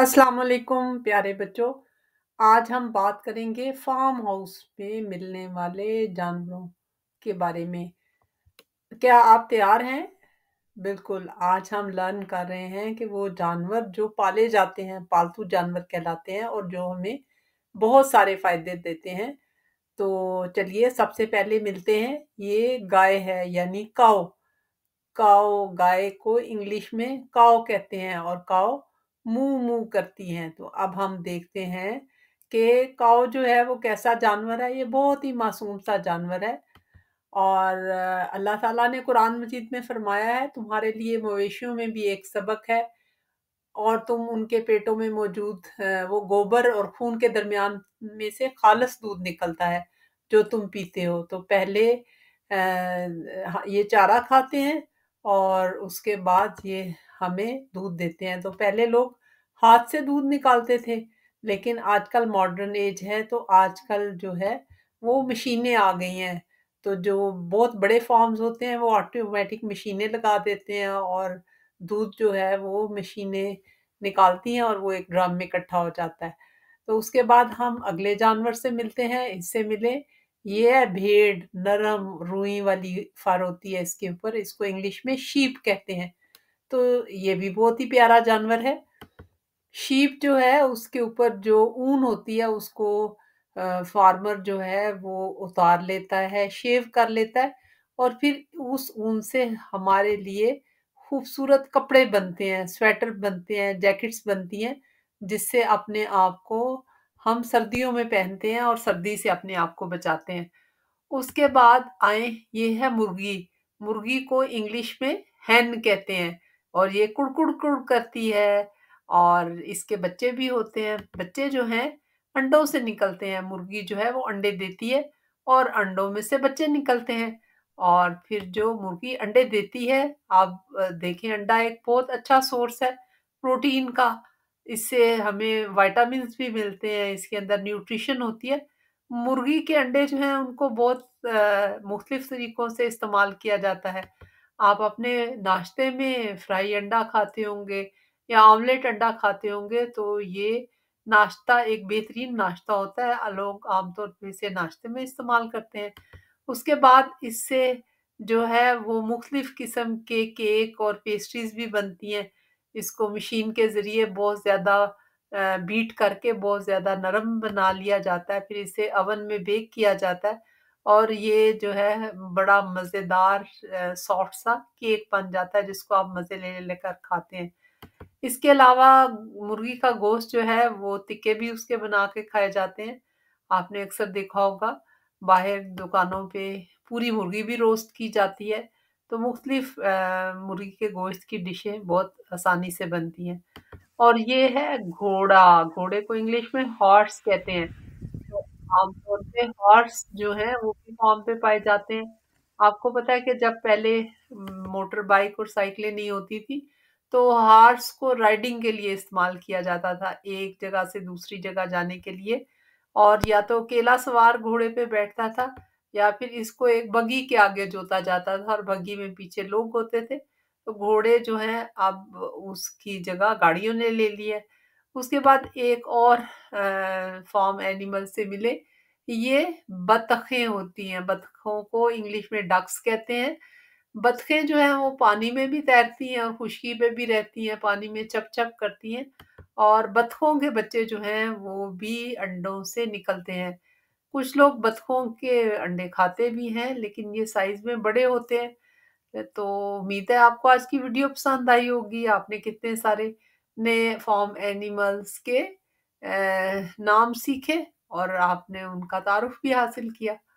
अस्सलाम वालेकुम प्यारे बच्चों आज हम बात करेंगे फार्म हाउस में मिलने वाले जानवरों के बारे में क्या आप तैयार हैं बिल्कुल आज हम लर्न कर रहे हैं कि वो जानवर जो पाले जाते हैं पालतू जानवर कहलाते हैं और जो हमें बहुत सारे फायदे देते हैं तो चलिए सबसे पहले मिलते हैं ये गाय है यानी काओ काओ गाय को इंग्लिश में काओ कहते हैं और काओ मुंह मुंह करती हैं तो अब हम देखते हैं कि काओ जो है वो कैसा जानवर है ये बहुत ही मासूम सा जानवर है और अल्लाह ताला ने कुरान मजीद में फरमाया है तुम्हारे लिए मवेशियों में भी एक सबक है और तुम उनके पेटों में मौजूद वो गोबर और खून के दरमियान में से खालस दूध निकलता है जो तुम पीते हो तो पहले ये चारा खाते हैं और उसके बाद ये हमें दूध देते हैं तो पहले लोग हाथ से दूध निकालते थे लेकिन आजकल मॉडर्न एज है तो आजकल जो है वो मशीनें आ गई हैं तो जो बहुत बड़े फॉर्म्स होते हैं वो ऑटोमेटिक मशीनें लगा देते हैं और दूध जो है वो मशीनें निकालती हैं और वो एक ड्रम में इकट्ठा हो जाता है तो उसके बाद हम अगले जानवर से मिलते हैं इससे मिले ये है भेड़ नरम रुई वाली फर होती है इसके ऊपर इसको इंग्लिश में शीप कहते हैं तो ये भी बहुत ही प्यारा जानवर है शीप जो है उसके ऊपर जो ऊन होती है उसको फार्मर जो है वो उतार लेता है शेव कर लेता है और फिर उस ऊन से हमारे लिए खूबसूरत कपड़े बनते हैं स्वेटर बनते हैं जैकेट्स बनती हैं जिससे अपने आप को हम सर्दियों में पहनते हैं और सर्दी से अपने आप को बचाते हैं उसके बाद आए ये है मुर्गी मुर्गी को इंग्लिश में हैन कहते हैं और ये कुड़कुड़ कुड़ करती है और इसके बच्चे भी होते हैं बच्चे जो हैं अंडों से निकलते हैं मुर्गी जो है वो अंडे देती है और अंडों में से बच्चे निकलते हैं और फिर जो मुर्गी अंडे देती है आप देखें अंडा एक बहुत अच्छा सोर्स है प्रोटीन का इससे हमें वाइटामिन भी मिलते हैं इसके अंदर न्यूट्रिशन होती है मुर्गी के अंडे जो हैं उनको बहुत मुख्तलिफ तरीक़ों से इस्तेमाल किया जाता है आप अपने नाश्ते में फ्राई अंडा खाते होंगे या ऑमलेट अंडा खाते होंगे तो ये नाश्ता एक बेहतरीन नाश्ता होता है लोग आमतौर पर इसे नाश्ते में इस्तेमाल करते हैं उसके बाद इससे जो है वो मुख्तलिफ़ किस्म के केक और पेस्ट्रीज भी बनती हैं इसको मशीन के ज़रिए बहुत ज़्यादा बीट करके बहुत ज़्यादा नरम बना लिया जाता है फिर इसे अवन में बेक किया जाता है और ये जो है बड़ा मज़ेदार सॉफ्ट सा केक बन जाता है जिसको आप मज़े ले लेकर खाते हैं इसके अलावा मुर्गी का गोश्त जो है वो तिक्के भी उसके बना के खाए जाते हैं आपने अक्सर देखा होगा बाहर दुकानों पे पूरी मुर्गी भी रोस्ट की जाती है तो मुख्तलिफ मुर्गी के गोश्त की डिशें बहुत आसानी से बनती हैं और ये है घोड़ा घोड़े को इंग्लिश में हॉर्स कहते हैं तो आमतौर पे हॉर्स जो है वो भी फॉर्म पे पाए जाते हैं आपको पता है कि जब पहले मोटर बाइक और साइकिलें नहीं होती थी तो हार्स को राइडिंग के लिए इस्तेमाल किया जाता था एक जगह से दूसरी जगह जाने के लिए और या तो केला सवार घोड़े पे बैठता था या फिर इसको एक बगी के आगे जोता जाता था और बगी में पीछे लोग होते थे तो घोड़े जो हैं अब उसकी जगह गाड़ियों ने ले ली है उसके बाद एक और फॉर्म एनिमल से मिले ये बतखें होती हैं बतखों को इंग्लिश में डक्स कहते हैं बतखें जो हैं वो पानी में भी तैरती हैं और खुशकी में भी रहती हैं पानी में चप चप करती हैं और बतखों के बच्चे जो हैं वो भी अंडों से निकलते हैं कुछ लोग बतखों के अंडे खाते भी हैं लेकिन ये साइज़ में बड़े होते हैं तो उम्मीद है आपको आज की वीडियो पसंद आई होगी आपने कितने सारे नए फॉर्म एनिमल्स के नाम सीखे और आपने उनका तारुफ भी हासिल किया